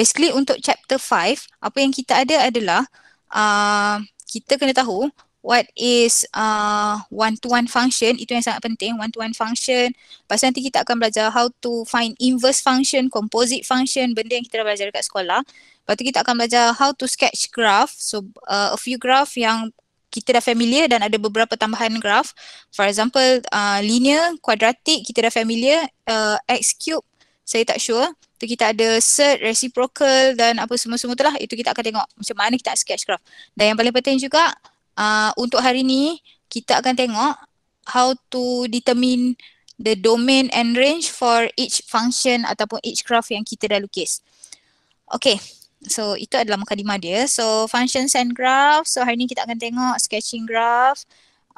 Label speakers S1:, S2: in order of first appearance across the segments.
S1: basically untuk chapter 5 apa yang kita ada adalah uh, kita kena tahu what is uh, one-to-one function itu yang sangat penting one-to-one function pasal nanti kita akan belajar how to find inverse function composite function benda yang kita dah belajar dekat sekolah lepas tu kita akan belajar how to sketch graph so uh, a few graph yang kita dah familiar dan ada beberapa tambahan graph for example uh, linear quadratic kita dah familiar uh, x cube saya tak sure tu kita ada cert, reciprocal dan apa semua-semua tu lah itu kita akan tengok macam mana kita sketch graph. dan yang paling penting juga uh, untuk hari ni kita akan tengok how to determine the domain and range for each function ataupun each graph yang kita dah lukis Okay, so itu adalah mukadimah dia so functions and graph so hari ni kita akan tengok sketching graph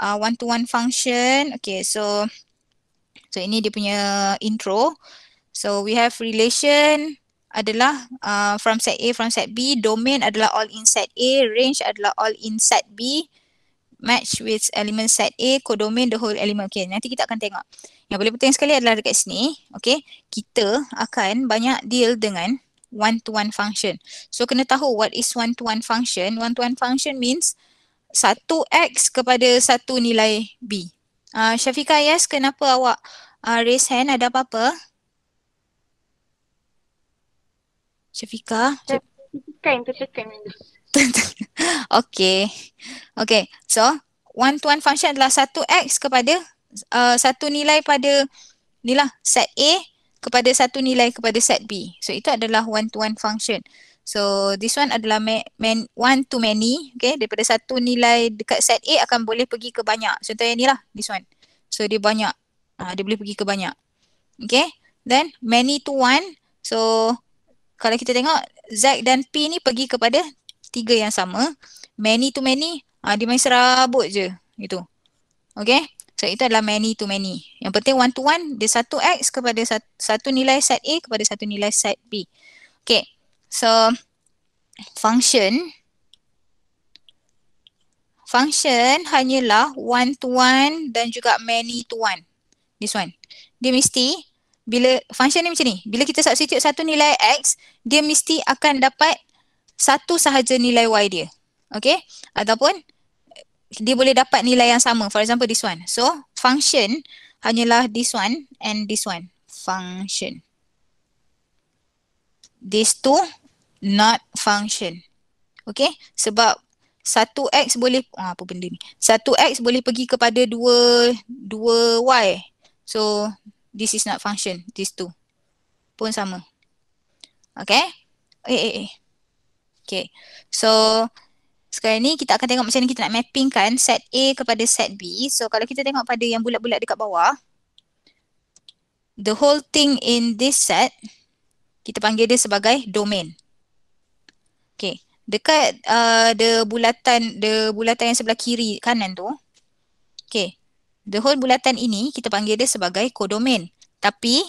S1: uh, one to one function okay so so ini dia punya intro So we have relation adalah uh, from set A from set B, domain adalah all in set A, range adalah all in set B, match with element set A, codomain the whole element. Okay, nanti kita akan tengok. Yang boleh penting sekali adalah dekat sini, okay, kita akan banyak deal dengan one-to-one function. So kena tahu what is one-to-one function. One-to-one function means satu X kepada satu nilai B. Uh, Syafiqah, yes, kenapa awak uh, raise hand? Ada apa-apa? Syafika. Tertekan, tertekan. okay. Okay. So, one to one function adalah satu X kepada uh, satu nilai pada inilah set A kepada satu nilai kepada set B. So, itu adalah one to one function. So, this one adalah ma- man, one to many. Okay. Daripada satu nilai dekat set A akan boleh pergi ke banyak. Contohnya inilah this one. So, dia banyak. Uh, dia boleh pergi ke banyak. Okay. Then, many to one. So, kalau kita tengok Z dan P ni pergi kepada tiga yang sama. Many to many, uh, dia main serabut je. Gitu. Okay? So, itu adalah many to many. Yang penting one to one, dia satu X kepada satu, satu nilai set A kepada satu nilai set B. Okay. So, function. Function hanyalah one to one dan juga many to one. This one. Dia mesti bila function ni macam ni bila kita substitute satu nilai x dia mesti akan dapat satu sahaja nilai y dia okey ataupun dia boleh dapat nilai yang sama for example this one so function hanyalah this one and this one function this two not function okay? sebab satu x boleh ah, apa benda ni Satu x boleh pergi kepada dua dua y so this is not function this two pun sama okay eh eh eh okay so sekarang ni kita akan tengok macam ni kita nak mapping kan set A kepada set B so kalau kita tengok pada yang bulat-bulat dekat bawah the whole thing in this set kita panggil dia sebagai domain okay dekat uh, the bulatan the bulatan yang sebelah kiri kanan tu okay The whole bulatan ini kita panggil dia sebagai kodomain. Tapi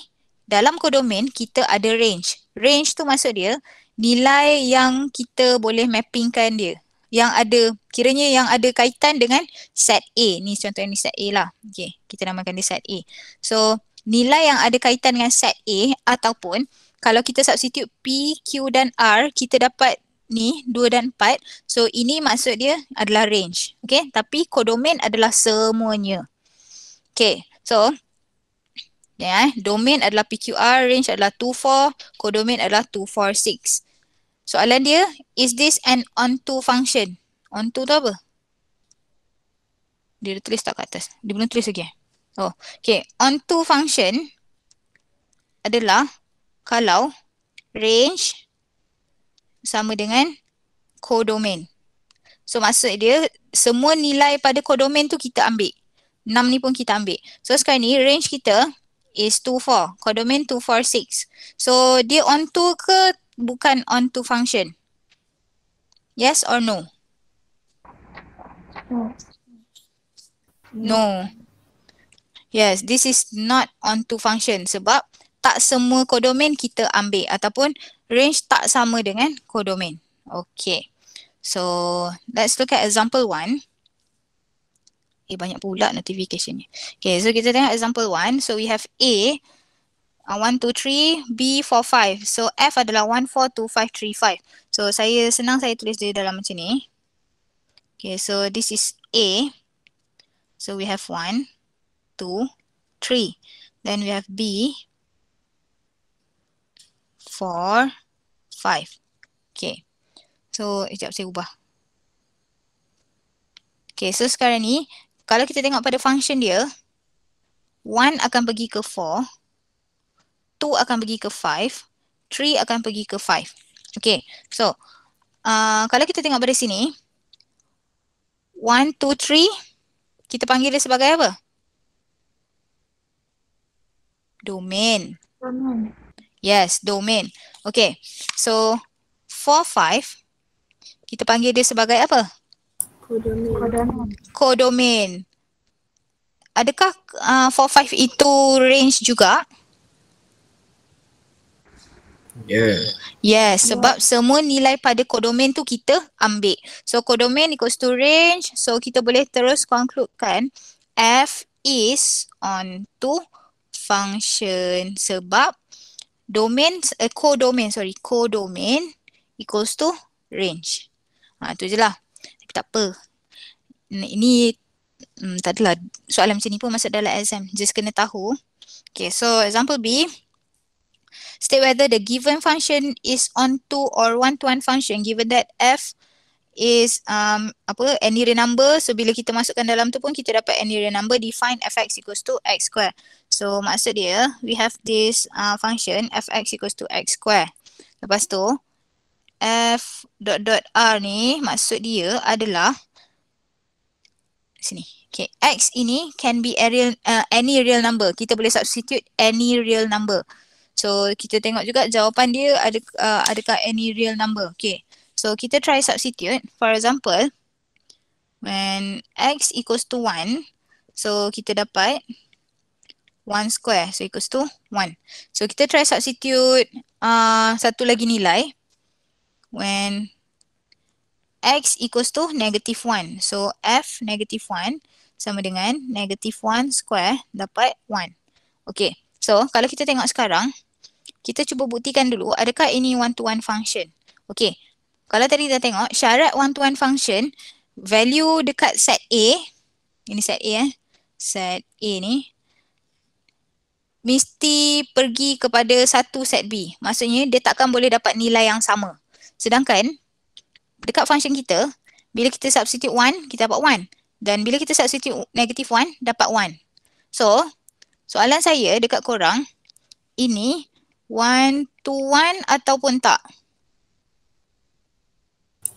S1: dalam kodomain kita ada range. Range tu maksud dia nilai yang kita boleh mappingkan dia. Yang ada, kiranya yang ada kaitan dengan set A. Ni contohnya ni set A lah. Okay, kita namakan dia set A. So, nilai yang ada kaitan dengan set A ataupun kalau kita substitute P, Q dan R, kita dapat ni 2 dan 4. So ini maksud dia adalah range. Okay. Tapi kodomain adalah semuanya. Okay, so yeah, domain adalah PQR, range adalah 2,4, codomain adalah 2,4,6. Soalan dia, is this an onto function? Onto tu apa? Dia dah tulis tak kat atas? Dia belum tulis lagi eh? Oh, okay. Onto function adalah kalau range sama dengan codomain. So maksud dia semua nilai pada codomain tu kita ambil. 6 ni pun kita ambil. So sekarang ni range kita is 2-4. Codomain 2-4-6. So dia on 2 ke bukan on 2 function? Yes or no? No. No. Yes, this is not on two function sebab tak semua codomain kita ambil ataupun range tak sama dengan codomain. Okay. So, let's look at example one. Eh banyak pula notification ni. Okay so kita tengok example one. So we have A. 1, 2, 3. B, 4, 5. So F adalah 1, 4, 2, 5, 3, 5. So saya senang saya tulis dia dalam macam ni. Okay so this is A. So we have 1, 2, 3. Then we have B. 4, 5. Okay. So sekejap saya ubah. Okay, so sekarang ni kalau kita tengok pada function dia 1 akan pergi ke 4 2 akan pergi ke 5 3 akan pergi ke 5 okay so uh, kalau kita tengok pada sini 1 2 3 kita panggil dia sebagai apa domain domain yes domain okay so 4 5 kita panggil dia sebagai apa Kodomain. Kodomain. Adakah uh, 4-5 itu range juga? Yeah. Yes, sebab yeah. semua nilai pada kodomain tu kita ambil. So kodomain equals to range. So kita boleh terus konkludkan F is on to function sebab domain, eh, kodomain, sorry, kodomain equals to range. Ha, tu je lah tak apa. Ini hmm, tak adalah soalan macam ni pun masuk dalam exam. Just kena tahu. Okay, so example B. State whether the given function is onto or one-to-one function given that f is um, apa any real number so bila kita masukkan dalam tu pun kita dapat any real number define fx equals to x square so maksud dia we have this uh, function fx equals to x square lepas tu F dot dot R ni maksud dia adalah sini. Okay, X ini can be a real, uh, any real number. Kita boleh substitute any real number. So, kita tengok juga jawapan dia ada uh, adakah any real number. Okay, so kita try substitute. For example, when X equals to 1, so kita dapat 1 square. So, equals to 1. So, kita try substitute uh, satu lagi nilai when x equals to negative 1. So f negative 1 sama dengan negative 1 square dapat 1. Okay, so kalau kita tengok sekarang, kita cuba buktikan dulu adakah ini one-to-one function. Okay, kalau tadi kita tengok syarat one-to-one -one function, value dekat set A, ini set A eh, set A ni, mesti pergi kepada satu set B. Maksudnya dia takkan boleh dapat nilai yang sama. Sedangkan dekat function kita, bila kita substitute 1, kita dapat 1. Dan bila kita substitute negative 1, dapat 1. So, soalan saya dekat korang, ini 1 to 1 ataupun tak?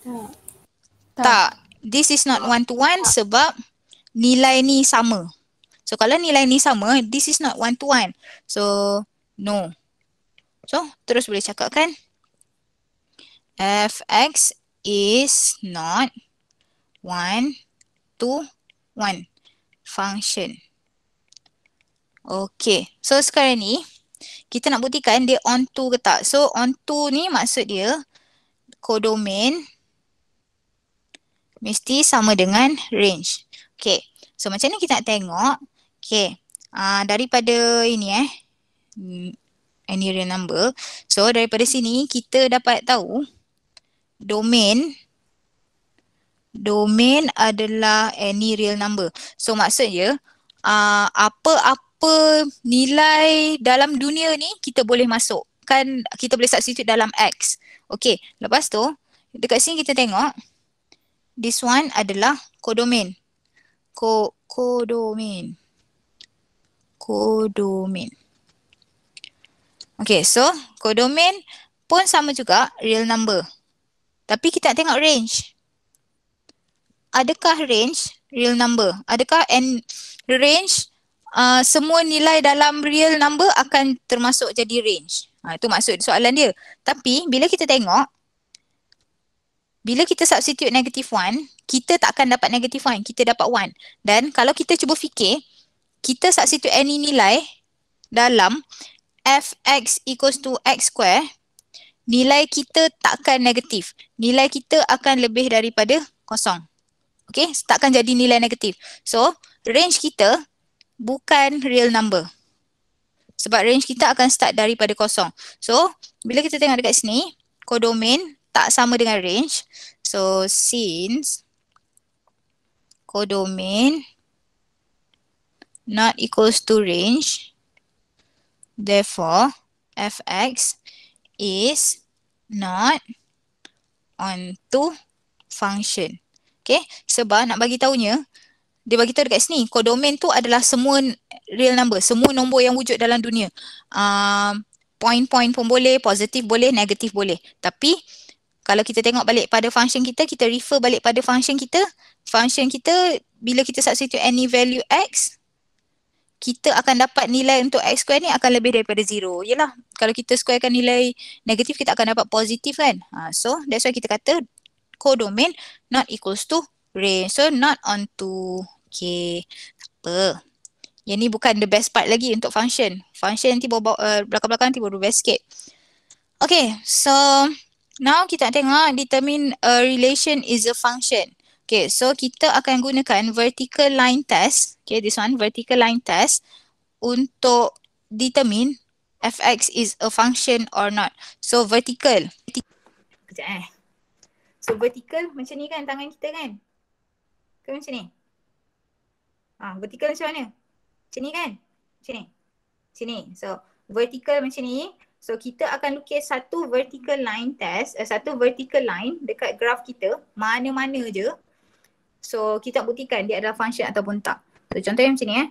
S1: Tak. Tak. This is not 1 to 1 sebab nilai ni sama. So kalau nilai ni sama, this is not 1 to 1. So no. So terus boleh cakap kan? fx is not 1 to 1 function. Okay, so sekarang ni kita nak buktikan dia onto ke tak. So onto ni maksud dia codomain mesti sama dengan range. Okay, so macam ni kita nak tengok. Okay, uh, daripada ini eh, any real number. So daripada sini kita dapat tahu domain domain adalah any real number. So maksudnya uh, apa-apa nilai dalam dunia ni kita boleh masuk. Kan kita boleh substitute dalam x. Okey, lepas tu dekat sini kita tengok this one adalah codomain. Co codomain. Codomain. Okey, so codomain pun sama juga real number. Tapi kita tengok range. Adakah range real number? Adakah and range uh, semua nilai dalam real number akan termasuk jadi range? Ha, itu maksud soalan dia. Tapi bila kita tengok, bila kita substitute negative one, kita tak akan dapat negative one, kita dapat one. Dan kalau kita cuba fikir, kita substitute any nilai dalam fx equals to x square nilai kita takkan negatif. Nilai kita akan lebih daripada kosong. Okay, takkan jadi nilai negatif. So, range kita bukan real number. Sebab range kita akan start daripada kosong. So, bila kita tengok dekat sini, codomain tak sama dengan range. So, since codomain not equals to range, therefore fx is not onto function. Okay, sebab nak bagi tahunya, dia bagi tahu dekat sini, domain tu adalah semua real number, semua nombor yang wujud dalam dunia. Um, point-point pun boleh, positif boleh, negatif boleh. Tapi kalau kita tengok balik pada function kita, kita refer balik pada function kita, function kita bila kita substitute any value x, kita akan dapat nilai untuk x square ni akan lebih daripada 0. Yalah, kalau kita squarekan nilai negatif kita akan dapat positif kan. Ha, so that's why kita kata codomain not equals to range. So not onto k. Okay. Apa? Yang ni bukan the best part lagi untuk function. Function nanti bawa, uh, eh, belakang-belakang nanti baru best sikit. Okay, so now kita tengok determine a relation is a function. Okay, so kita akan gunakan vertical line test. Okay, this one, vertical line test untuk determine fx is a function or not. So, vertical. Kejap eh. So, vertical macam ni kan tangan kita kan? Ke macam ni? Ah, vertical macam mana? Macam ni kan? Macam ni. Macam ni. So, vertical macam ni. So, kita akan lukis satu vertical line test, uh, satu vertical line dekat graf kita, mana-mana je. So kita buktikan dia adalah function ataupun tak. So contohnya macam ni eh.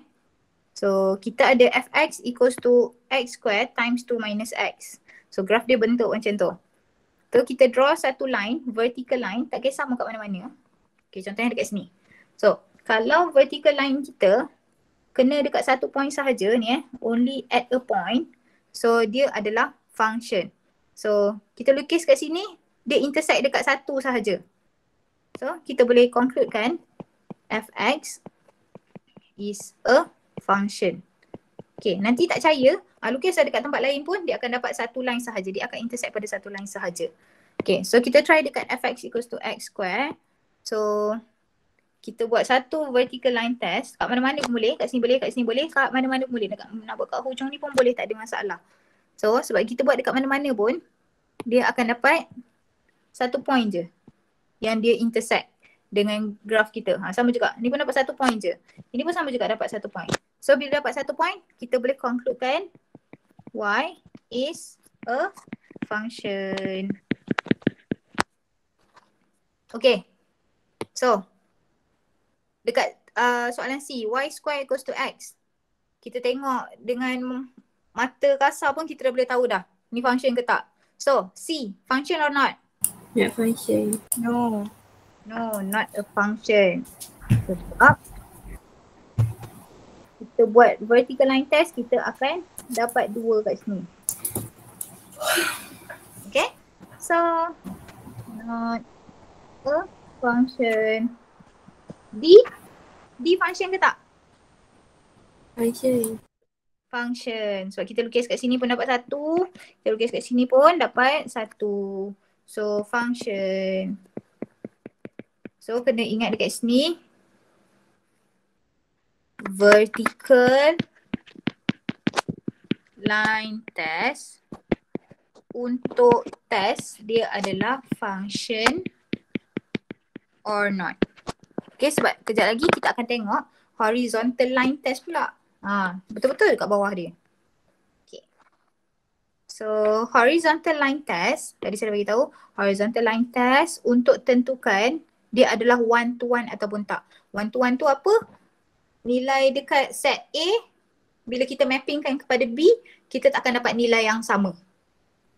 S1: So kita ada fx equals to x squared times 2 minus x. So graf dia bentuk macam tu. So kita draw satu line, vertical line, tak kisah kat mana-mana. Okay contohnya dekat sini. So kalau vertical line kita kena dekat satu point sahaja ni eh, only at a point. So dia adalah function. So kita lukis kat sini, dia intersect dekat satu sahaja. So kita boleh conclude kan fx is a function. Okay nanti tak caya. uh, ah, lukis dekat tempat lain pun dia akan dapat satu line sahaja. Dia akan intersect pada satu line sahaja. Okay so kita try dekat fx equals to x square. So kita buat satu vertical line test. Kat mana-mana pun boleh. Kat sini boleh. Kat sini boleh. Kat mana-mana pun boleh. Dekat, nak buat kat hujung ni pun boleh. Tak ada masalah. So sebab kita buat dekat mana-mana pun dia akan dapat satu point je yang dia intersect dengan graf kita. Ha, sama juga. Ini pun dapat satu point je. Ini pun sama juga dapat satu point. So bila dapat satu point, kita boleh conclude Y is a function. Okay. So, dekat uh, soalan C, Y square equals to X. Kita tengok dengan mata kasar pun kita dah boleh tahu dah. Ni function ke tak. So, C, function or not? Not function. No. No, not a function. up, kita buat vertical line test, kita akan dapat dua kat sini. Okay. So, not a function. D? D function ke tak? Function. Function. Sebab kita lukis kat sini pun dapat satu. Kita lukis kat sini pun dapat satu. So function. So kena ingat dekat sini. Vertical line test untuk test dia adalah function or not. Okay sebab kejap lagi kita akan tengok horizontal line test pula. Ha, betul-betul kat bawah dia. So horizontal line test tadi saya dah beritahu horizontal line test untuk tentukan dia adalah one to one ataupun tak. One to one tu apa? Nilai dekat set A bila kita mappingkan kepada B kita tak akan dapat nilai yang sama.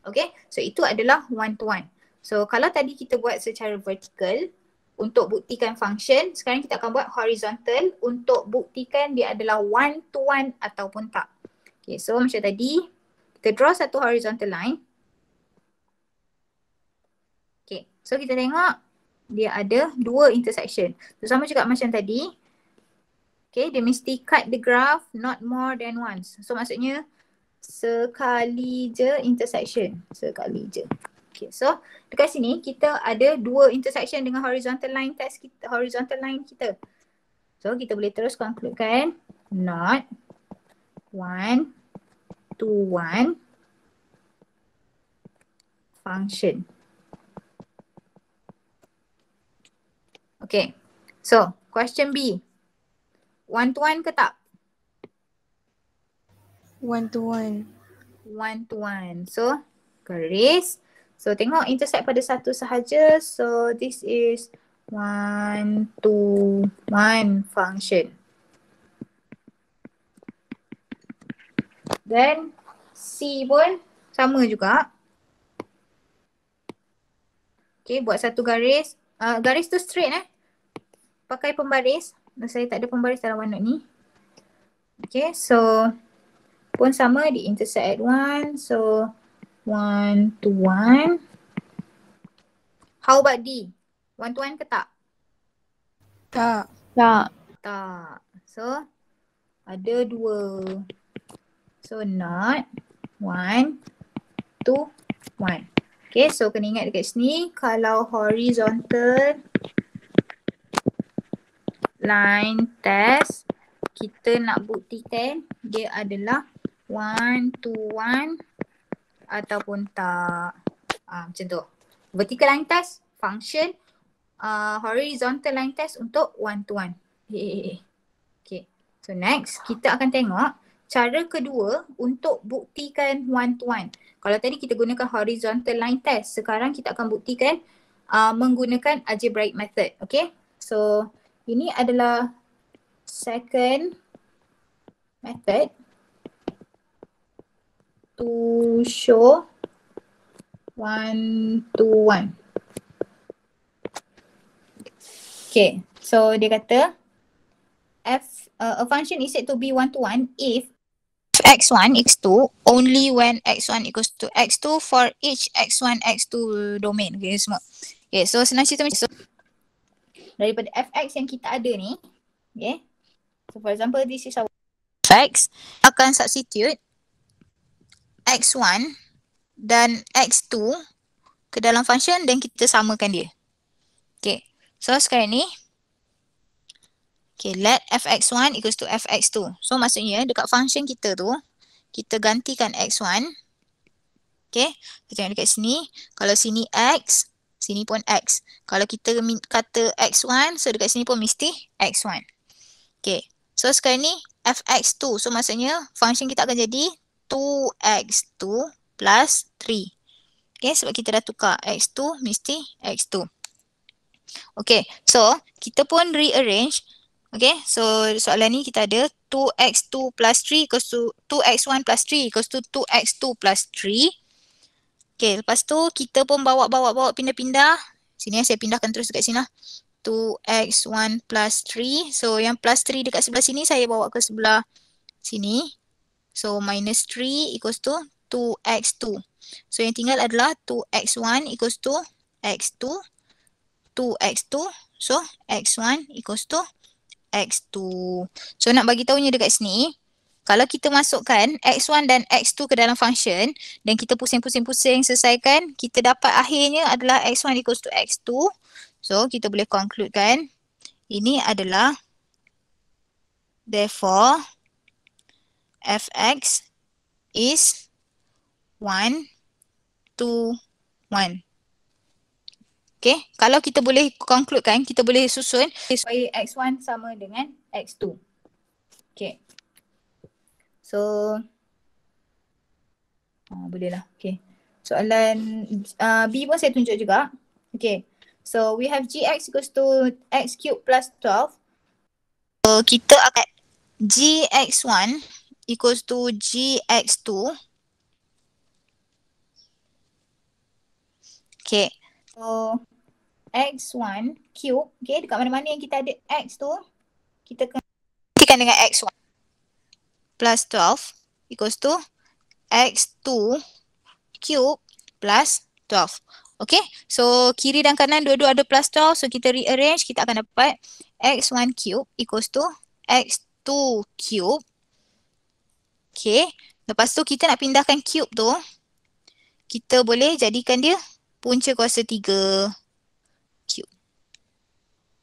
S1: Okay so itu adalah one to one. So kalau tadi kita buat secara vertical untuk buktikan function sekarang kita akan buat horizontal untuk buktikan dia adalah one to one ataupun tak. Okay so macam tadi kita draw satu horizontal line. Okay, so kita tengok dia ada dua intersection. So sama juga macam tadi. Okay, dia mesti cut the graph not more than once. So maksudnya sekali je intersection. Sekali je. Okay, so dekat sini kita ada dua intersection dengan horizontal line test kita, horizontal line kita. So kita boleh terus conclude kan not one to one function. Okay, so question B. One to one ke tak? One to one. One to one. So, garis. So, tengok intersect pada satu sahaja. So, this is one to one function. Then C pun sama juga. Okay, buat satu garis. Uh, garis tu straight eh. Pakai pembaris. Saya tak ada pembaris dalam warna ni. Okay, so pun sama di intersect at one. So, one to one. How about D? One to one ke tak? Tak. Tak. Tak. So, ada dua. So not one, two, one. Okay, so kena ingat dekat sini kalau horizontal line test kita nak buktikan dia adalah one to one ataupun tak. Ha, macam tu. Vertical line test function uh, horizontal line test untuk one to one. Hey, Okay, so next kita akan tengok Cara kedua untuk buktikan one to one. Kalau tadi kita gunakan horizontal line test, sekarang kita akan buktikan uh, menggunakan algebraic method. Okay. So ini adalah second method to show one to one. Okay. So dia kata f uh, a function is said to be one to one if x1, x2 only when x1 equals to x2 for each x1, x2 domain. Okay, semua. Okay, so senang cerita macam so, daripada fx yang kita ada ni, okay, so for example, this is our fx, akan substitute x1 dan x2 ke dalam function dan kita samakan dia. Okay, so sekarang ni, Okay, let fx1 equals to fx2. So, maksudnya dekat function kita tu, kita gantikan x1. Okay, kita tengok dekat sini. Kalau sini x, sini pun x. Kalau kita kata x1, so dekat sini pun mesti x1. Okay, so sekarang ni fx2. So, maksudnya function kita akan jadi 2x2 plus 3. Okay, sebab kita dah tukar x2 mesti x2. Okay, so kita pun rearrange. Okay, so soalan ni kita ada 2x2 plus 3 equals to 2x1 plus 3 equals to 2x2 plus 3. Okay, lepas tu kita pun bawa-bawa-bawa pindah-pindah. Sini ya, saya pindahkan terus dekat sini lah. 2x1 plus 3. So yang plus 3 dekat sebelah sini saya bawa ke sebelah sini. So minus 3 equals to 2x2. So yang tinggal adalah 2x1 equals to x2. 2x2. So x1 equals to x 2 x2. So nak bagi tahunya dekat sini, kalau kita masukkan x1 dan x2 ke dalam function dan kita pusing-pusing-pusing selesaikan, kita dapat akhirnya adalah x1 equals to x2. So kita boleh conclude kan ini adalah therefore fx is 1 2 1. Okay, kalau kita boleh conclude kan, kita boleh susun supaya X1 sama dengan X2. Okay. So, uh, boleh lah. Okay. Soalan uh, B pun saya tunjuk juga. Okay. So, we have GX equals to X cube plus 12. So, kita akan GX1 equals to GX2. Okay. So x1 cube, okay dekat mana-mana yang kita ada x tu kita gantikan dengan x1 plus 12 equals to x2 cube plus 12. Okay, so kiri dan kanan dua-dua ada plus 12. So kita rearrange, kita akan dapat x1 cube equals to x2 cube. Okay, lepas tu kita nak pindahkan cube tu, kita boleh jadikan dia punca kuasa 3 cube.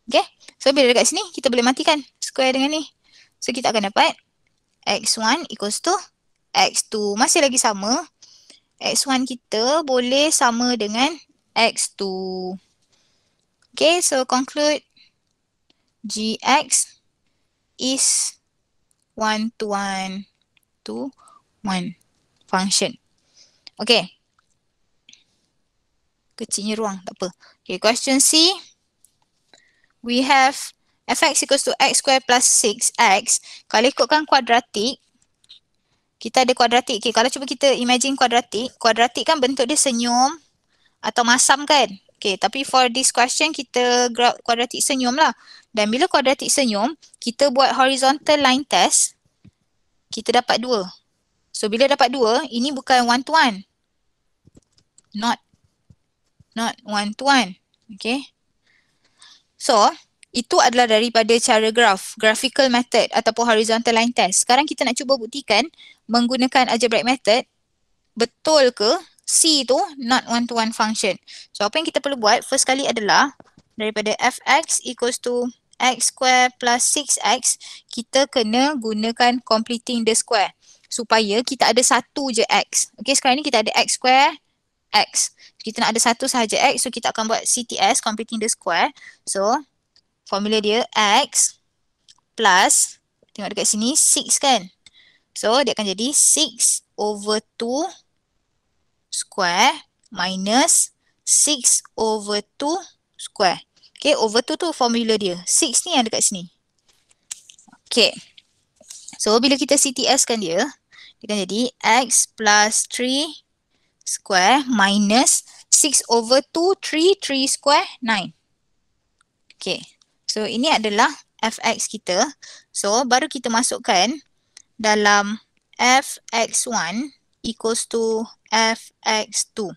S1: Okay. So bila dekat sini kita boleh matikan square dengan ni. So kita akan dapat x1 equals to x2 masih lagi sama. x1 kita boleh sama dengan x2. Okay so conclude gx is 1 to 1 to 1 function. Okay kecilnya ruang tak apa. Okay, question C. We have fx equals to x square plus 6x. Kalau ikutkan kuadratik, kita ada kuadratik. Okay, kalau cuba kita imagine kuadratik, kuadratik kan bentuk dia senyum atau masam kan? Okay, tapi for this question, kita grab kuadratik senyum lah. Dan bila kuadratik senyum, kita buat horizontal line test, kita dapat dua. So, bila dapat dua, ini bukan one to one. Not not one to one. Okay. So, itu adalah daripada cara graph, graphical method ataupun horizontal line test. Sekarang kita nak cuba buktikan menggunakan algebraic method betul ke C tu not one to one function. So, apa yang kita perlu buat first kali adalah daripada fx equals to x square plus 6x, kita kena gunakan completing the square supaya kita ada satu je x. Okay, sekarang ni kita ada x square X. Kita nak ada satu sahaja X so kita akan buat CTS completing the square. So formula dia X plus tengok dekat sini 6 kan. So dia akan jadi 6 over 2 square minus 6 over 2 square. Okay over 2 tu formula dia. 6 ni yang dekat sini. Okay. So bila kita CTS kan dia, dia akan jadi X plus 3 square minus 6 over 2, 3, 3 square, 9. Okay. So, ini adalah fx kita. So, baru kita masukkan dalam fx1 equals to fx2.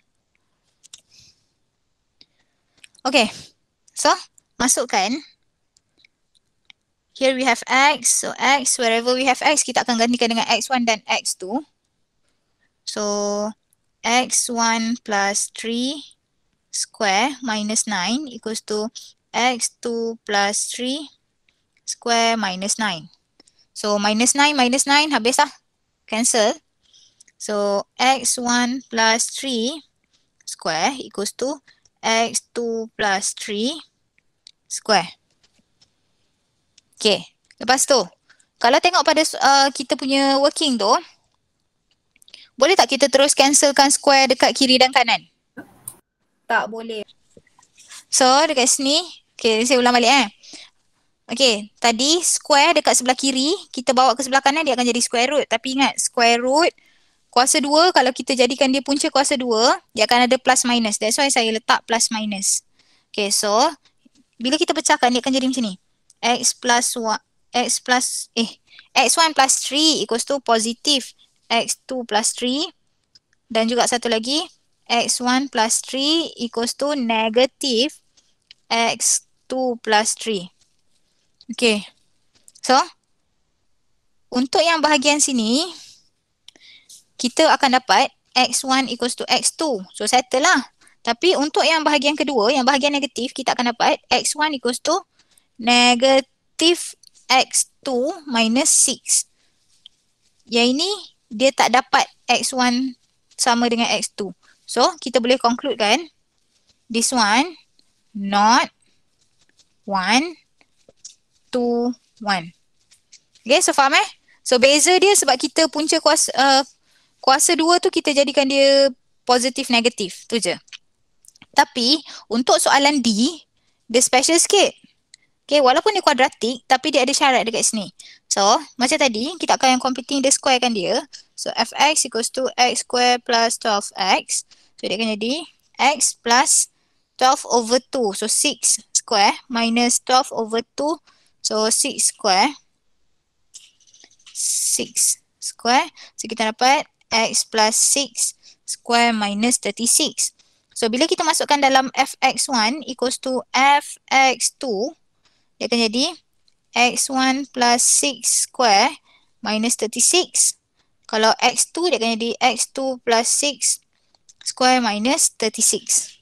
S1: Okay. So, masukkan. Here we have x. So, x, wherever we have x, kita akan gantikan dengan x1 dan x2. So, x1 plus 3 square minus 9 equals to x2 plus 3 square minus 9. So minus 9 minus 9 habis lah. Cancel. So x1 plus 3 square equals to x2 plus 3 square. Okay. Lepas tu. Kalau tengok pada uh, kita punya working tu boleh tak kita terus cancelkan square dekat kiri dan kanan? Tak boleh. So dekat sini, okay saya ulang balik eh. Okay, tadi square dekat sebelah kiri, kita bawa ke sebelah kanan dia akan jadi square root. Tapi ingat, square root kuasa dua kalau kita jadikan dia punca kuasa dua, dia akan ada plus minus. That's why saya letak plus minus. Okay, so bila kita pecahkan dia akan jadi macam ni. X plus 1, X plus, eh, X1 plus 3 equals to positif x2 plus 3 dan juga satu lagi x1 plus 3 equals to negative x2 plus 3. Okay. So, untuk yang bahagian sini, kita akan dapat x1 equals to x2. So, settle lah. Tapi untuk yang bahagian kedua, yang bahagian negatif, kita akan dapat x1 equals to negative x2 minus 6. Yang ini dia tak dapat X1 sama dengan X2. So, kita boleh conclude kan? This one not 1, 2, 1. Okay, so faham eh? So, beza dia sebab kita punca kuasa, uh, kuasa 2 tu kita jadikan dia positif negatif. Tu je. Tapi, untuk soalan D, dia special sikit. Okay, walaupun dia kuadratik, tapi dia ada syarat dekat sini. So macam tadi kita akan yang computing the square kan dia. So fx equals to x square plus 12x. So dia akan jadi x plus 12 over 2. So 6 square minus 12 over 2. So 6 square. 6 square. So kita dapat x plus 6 square minus 36. So, bila kita masukkan dalam fx1 equals to fx2, dia akan jadi x1 plus 6 square minus 36. Kalau x2 dia akan jadi x2 plus 6 square minus 36.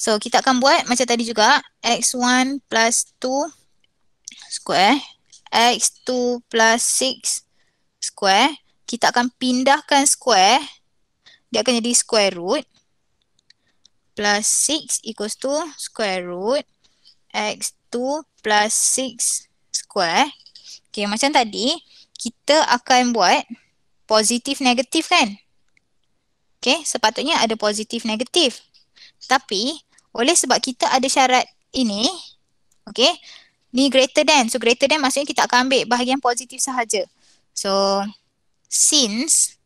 S1: So kita akan buat macam tadi juga x1 plus 2 square x2 plus 6 square. Kita akan pindahkan square. Dia akan jadi square root plus 6 equals to square root x2 plus 6 square. Okay, macam tadi, kita akan buat positif negatif kan? Okay, sepatutnya ada positif negatif. Tapi, oleh sebab kita ada syarat ini, okay, ni greater than. So, greater than maksudnya kita akan ambil bahagian positif sahaja. So, since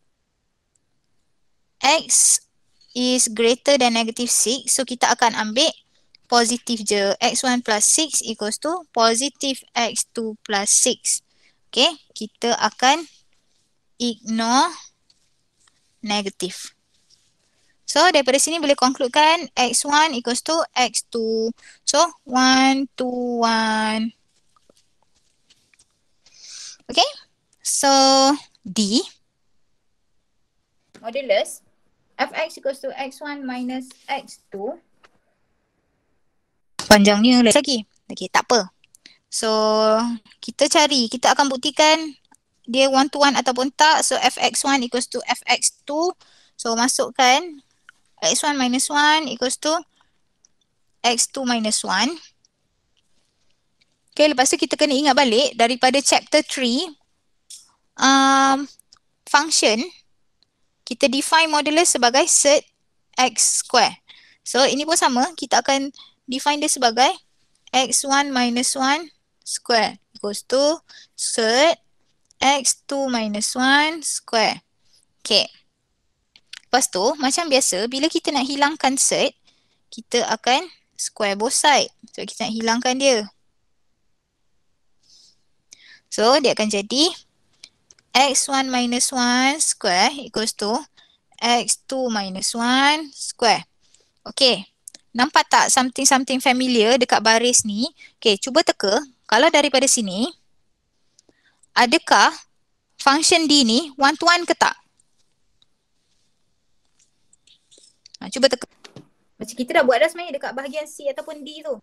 S1: x is greater than negative 6, so kita akan ambil positif je. X1 plus 6 equals to positif X2 plus 6. Okay. Kita akan ignore negatif. So, daripada sini boleh konkludkan X1 equals to X2. So, 1, 2, 1. Okay. So, D. Modulus. Fx equals to X1 minus X2 panjangnya lagi. Okay, tak apa. So, kita cari. Kita akan buktikan dia one to one ataupun tak. So, fx1 equals to fx2. So, masukkan x1 minus 1 equals to x2 minus 1. Okay, lepas tu kita kena ingat balik daripada chapter 3. Um, function, kita define modulus sebagai set x square. So, ini pun sama. Kita akan define dia sebagai x1 minus 1 square equals to cert x2 minus 1 square. Okay. Lepas tu, macam biasa, bila kita nak hilangkan cert, kita akan square both side. So, kita nak hilangkan dia. So, dia akan jadi x1 minus 1 square equals to x2 minus 1 square. Okay. Nampak tak something-something familiar dekat baris ni? Okay, cuba teka. Kalau daripada sini, adakah function D ni one-to-one ke tak? Ha, cuba teka. Macam kita dah buat dah sebenarnya dekat bahagian C ataupun D tu.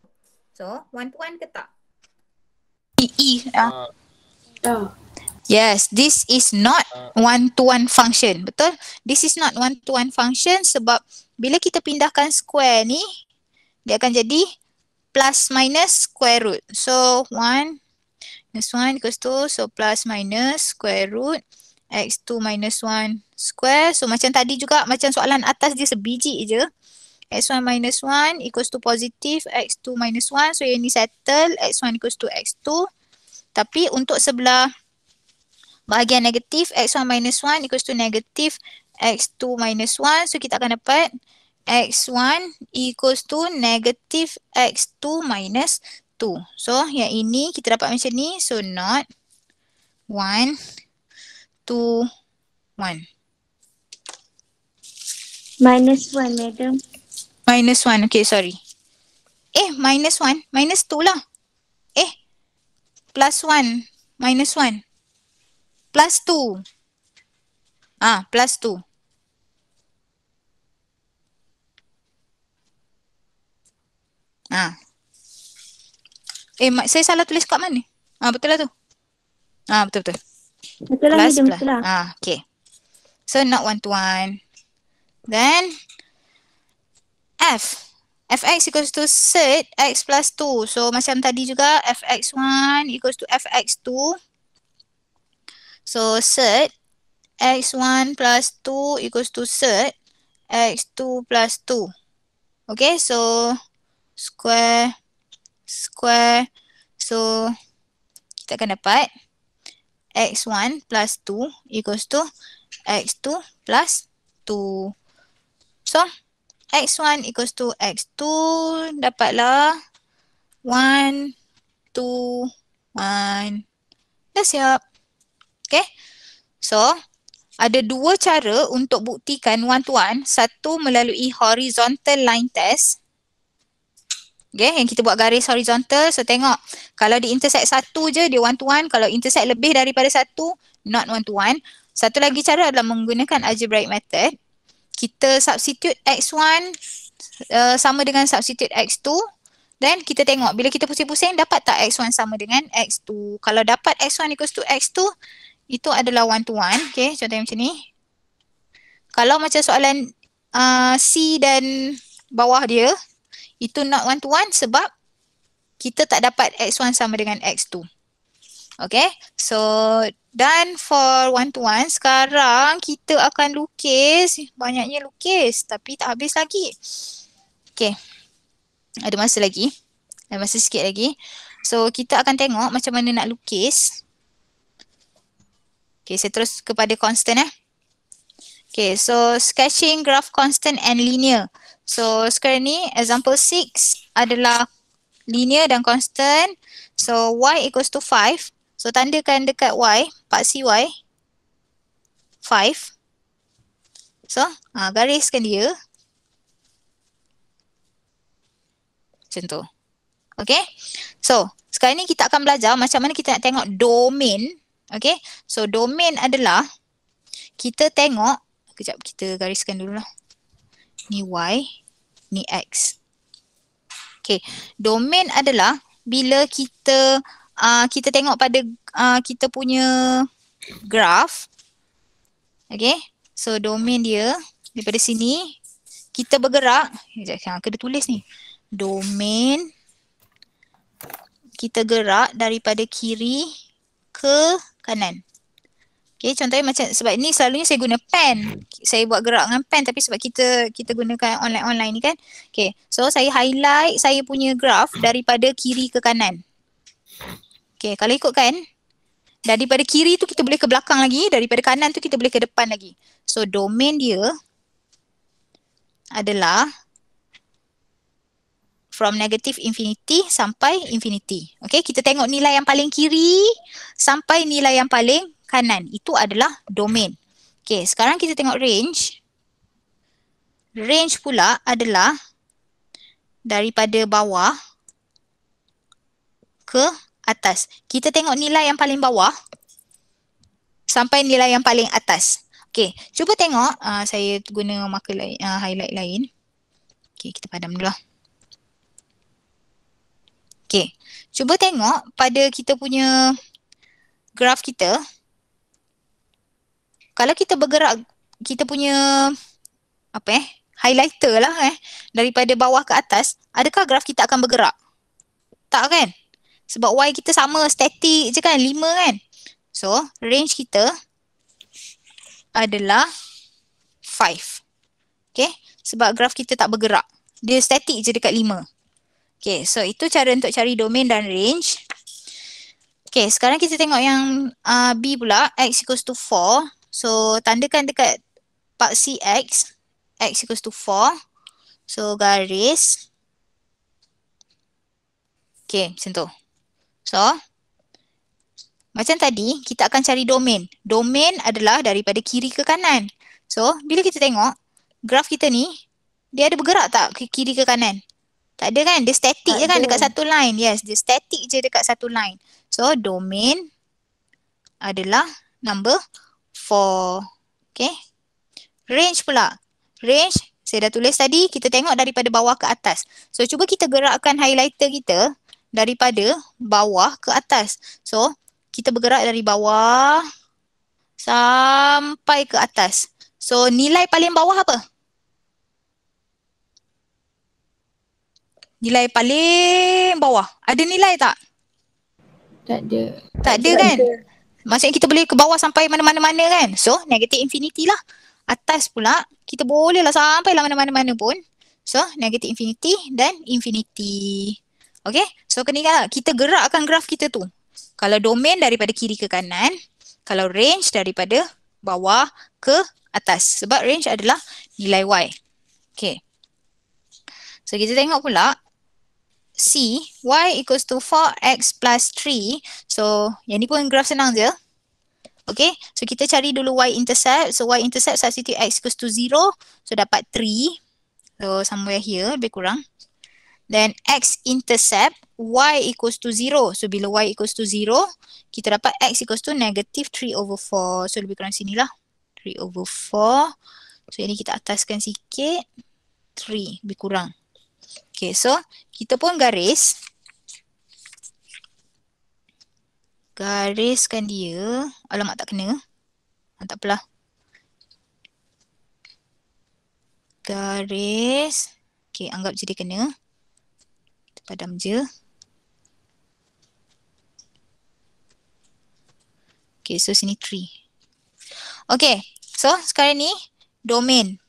S1: So, one-to-one ke tak? E. e uh. Uh. Yes, this is not ah. one-to-one function. Betul? This is not one-to-one function sebab bila kita pindahkan square ni dia akan jadi plus minus square root. So one minus one equals 2 so plus minus square root x2 minus one square. So macam tadi juga macam soalan atas dia sebiji je. x1 minus one equals to positive x2 minus one. So yang ni settle x1 equals to x2. Tapi untuk sebelah bahagian negatif x1 minus one equals to negative x2 minus 1. So kita akan dapat x1 equals to negative x2 minus 2. So yang ini kita dapat macam ni. So not 1, 2, 1. Minus 1, madam. Minus 1, okay sorry. Eh, minus 1, minus 2 lah. Eh, plus 1, minus 1. Plus 2. Ah, plus 2. Ha. Eh, mak, saya salah tulis kat mana? Ha, betul lah tu. Ha, betul betul. Betul lah, betul lah. Ha, okay. So, not one to one. Then, F. Fx equals to set x plus 2. So, macam tadi juga, Fx1 equals to Fx2. So, set x1 plus 2 equals to set x2 plus 2. Okay, so square square so kita akan dapat x1 plus 2 equals to x2 plus 2 so x1 equals to x2 dapatlah 1 2 1 dah siap okay so ada dua cara untuk buktikan one to one. Satu melalui horizontal line test. Okay, yang kita buat garis horizontal. So, tengok kalau di intersect satu je, dia one to one. Kalau intersect lebih daripada satu, not one to one. Satu lagi cara adalah menggunakan algebraic method. Kita substitute x1 uh, sama dengan substitute x2. Then kita tengok bila kita pusing-pusing dapat tak x1 sama dengan x2. Kalau dapat x1 equals to x2, itu adalah one to one. Okay, contohnya macam ni. Kalau macam soalan uh, C dan bawah dia, itu not one to one sebab kita tak dapat X1 sama dengan X2. Okay, so done for one to one. Sekarang kita akan lukis, banyaknya lukis tapi tak habis lagi. Okay, ada masa lagi. Ada masa sikit lagi. So kita akan tengok macam mana nak lukis. Okay, saya terus kepada constant eh. Okay, so sketching graph constant and linear. So sekarang ni example 6 adalah linear dan constant. So y equals to 5. So tandakan dekat y, paksi y, 5. So ha, gariskan dia. Macam tu. Okay. So sekarang ni kita akan belajar macam mana kita nak tengok domain. Okay. So domain adalah kita tengok. Kejap kita gariskan dulu lah ni Y, ni X. Okay, domain adalah bila kita uh, kita tengok pada uh, kita punya graf. Okay, so domain dia daripada sini kita bergerak. Sekejap, sekejap, kena tulis ni. Domain kita gerak daripada kiri ke kanan. Okay, contohnya macam sebab ni selalunya saya guna pen. Saya buat gerak dengan pen tapi sebab kita kita gunakan online-online ni kan. Okay, so saya highlight saya punya graf daripada kiri ke kanan. Okay, kalau ikutkan daripada kiri tu kita boleh ke belakang lagi, daripada kanan tu kita boleh ke depan lagi. So domain dia adalah from negative infinity sampai infinity. Okay, kita tengok nilai yang paling kiri sampai nilai yang paling kanan. Itu adalah domain. Okey, sekarang kita tengok range. Range pula adalah daripada bawah ke atas. Kita tengok nilai yang paling bawah sampai nilai yang paling atas. Okey, cuba tengok. Uh, saya guna marker lain, uh, highlight lain. Okey, kita padam dulu. Lah. Okey, cuba tengok pada kita punya graf kita kalau kita bergerak kita punya apa eh highlighter lah eh daripada bawah ke atas adakah graf kita akan bergerak tak kan sebab y kita sama statik je kan 5 kan so range kita adalah 5 okay sebab graf kita tak bergerak dia statik je dekat 5 okay so itu cara untuk cari domain dan range Okay, sekarang kita tengok yang uh, B pula, x equals to 4. So tandakan dekat paksi X, X equals to 4. So garis. Okay macam tu. So macam tadi kita akan cari domain. Domain adalah daripada kiri ke kanan. So bila kita tengok graf kita ni dia ada bergerak tak ke kiri ke kanan? Tak ada kan? Dia static je kan ada. dekat satu line. Yes, dia static je dekat satu line. So domain adalah number For, Okay. Range pula. Range, saya dah tulis tadi, kita tengok daripada bawah ke atas. So, cuba kita gerakkan highlighter kita daripada bawah ke atas. So, kita bergerak dari bawah sampai ke atas. So, nilai paling bawah apa? Nilai paling bawah. Ada nilai tak? Tak ada. Tak, tak kan? ada kan? Maksudnya kita boleh ke bawah sampai mana-mana-mana kan. So negative infinity lah. Atas pula kita boleh lah sampai lah mana-mana-mana pun. So negative infinity dan infinity. Okay. So kena ingat lah, kita gerakkan graf kita tu. Kalau domain daripada kiri ke kanan. Kalau range daripada bawah ke atas. Sebab range adalah nilai y. Okay. So kita tengok pula C, Y equals to 4X plus 3. So, yang ni pun graf senang je. Okay, so kita cari dulu Y intercept. So, Y intercept substitute X equals to 0. So, dapat 3. So, somewhere here lebih kurang. Then, X intercept Y equals to 0. So, bila Y equals to 0, kita dapat X equals to negative 3 over 4. So, lebih kurang sini lah. 3 over 4. So, yang ni kita ataskan sikit. 3 lebih kurang. Okay, so kita pun garis. Gariskan dia. Alamak tak kena. Tak apalah. Garis. Okay, anggap jadi dia kena. Padam je. Okay, so sini 3. Okay, so sekarang ni domain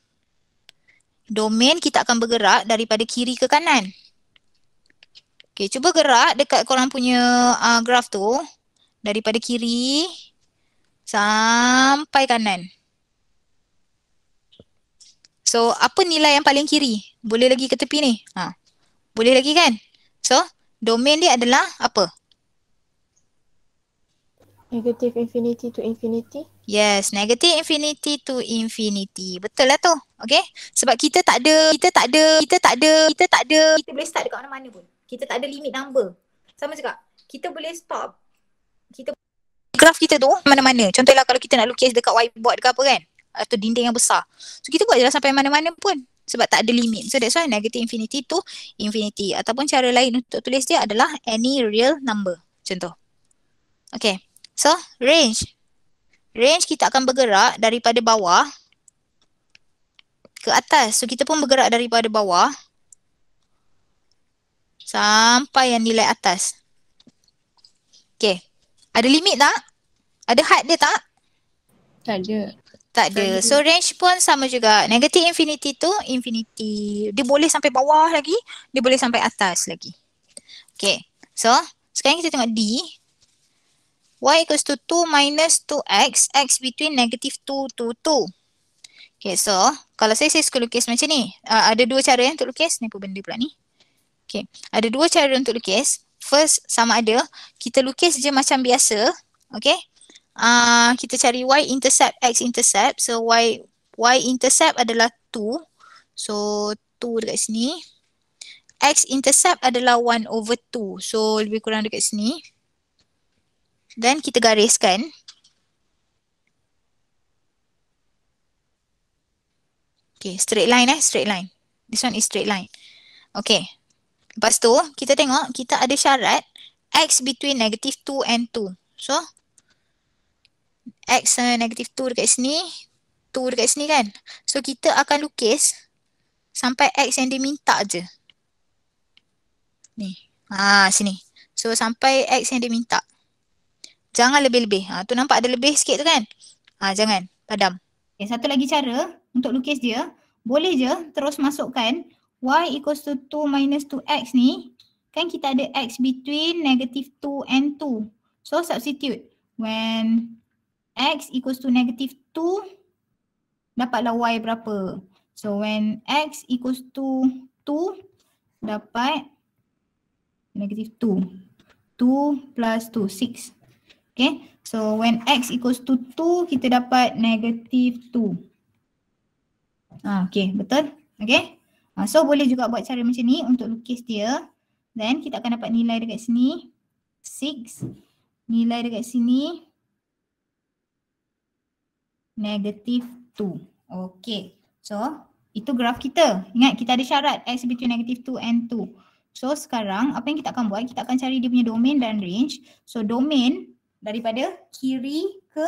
S1: domain kita akan bergerak daripada kiri ke kanan. Okay, cuba gerak dekat korang punya uh, graf tu daripada kiri sampai kanan. So, apa nilai yang paling kiri? Boleh lagi ke tepi ni? Ha. Boleh lagi kan? So, domain dia adalah apa? Negative infinity to infinity. Yes, negative infinity to infinity. Betul lah tu. Okay. Sebab kita tak ada, kita tak ada, kita tak ada, kita tak ada. Kita boleh start dekat mana-mana pun. Kita tak ada limit number. Sama juga. Kita boleh stop. Kita graf kita tu mana-mana. Contohlah kalau kita nak lukis dekat whiteboard ke apa kan. Atau dinding yang besar. So kita buat je lah sampai mana-mana pun. Sebab tak ada limit. So that's why negative infinity to infinity. Ataupun cara lain untuk tulis dia adalah any real number. Contoh. Okay. So range range kita akan bergerak daripada bawah ke atas. So kita pun bergerak daripada bawah sampai yang nilai atas. Okay. Ada limit tak? Ada had dia tak? Tak ada. Tak ada. So range pun sama juga. Negative infinity tu infinity. Dia boleh sampai bawah lagi. Dia boleh sampai atas lagi. Okay. So sekarang kita tengok D y equals to 2 minus 2x, x between negative 2 to 2. Okay, so kalau saya, saya suka lukis macam ni. Uh, ada dua cara ya, untuk lukis. Ni apa benda pula ni? Okay, ada dua cara untuk lukis. First, sama ada. Kita lukis je macam biasa. Okay. Uh, kita cari y intercept, x intercept. So, y y intercept adalah 2. So, 2 dekat sini. x intercept adalah 1 over 2. So, lebih kurang dekat sini dan kita gariskan Okay, straight line eh, straight line. This one is straight line. Okay. Lepas tu, kita tengok, kita ada syarat x between negative 2 and 2. So, x eh, negative 2 dekat sini, 2 dekat sini kan? So, kita akan lukis sampai x yang dia minta je. Ni. Ha, sini. So, sampai x yang dia minta. Jangan lebih-lebih. Ha, tu nampak ada lebih sikit tu kan? Ha, jangan. Padam. Okay, satu lagi cara untuk lukis dia. Boleh je terus masukkan y equals to 2 minus 2x ni. Kan kita ada x between negative 2 and 2. So substitute. When x equals to negative 2, dapatlah y berapa. So when x equals to 2, dapat negative 2. 2 plus 2, 6. Okay, so when x equals to 2, kita dapat negative 2. Ah, okay, betul? Okay, ah, so boleh juga buat cara macam ni untuk lukis dia. Then kita akan dapat nilai dekat sini. 6. Nilai dekat sini. Negative 2. Okay, so itu graf kita. Ingat kita ada syarat x between negative 2 and 2. So sekarang apa yang kita akan buat, kita akan cari dia punya domain dan range. So domain daripada kiri ke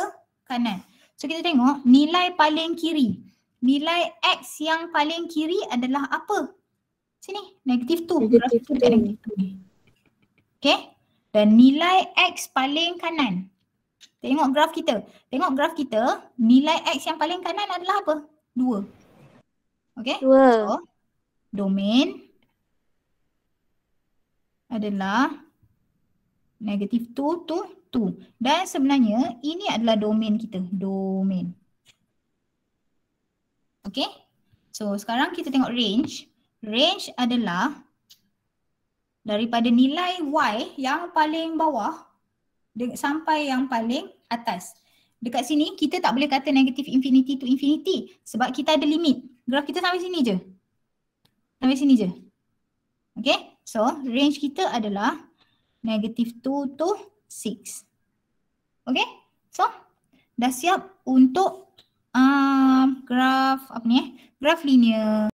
S1: kanan. So kita tengok nilai paling kiri. Nilai X yang paling kiri adalah apa? Sini, negatif 2. Okay. Dan nilai X paling kanan. Tengok graf kita. Tengok graf kita, nilai X yang paling kanan adalah apa? 2. Okay. 2. So, domain adalah negatif 2 to 2 dan sebenarnya ini adalah domain kita domain okey so sekarang kita tengok range range adalah daripada nilai y yang paling bawah sampai yang paling atas dekat sini kita tak boleh kata negatif infinity to infinity sebab kita ada limit graf kita sampai sini je sampai sini je okey so range kita adalah negative 2 to 6. Okay. So, dah siap untuk uh, ah, graf apa ni eh? Graf linear.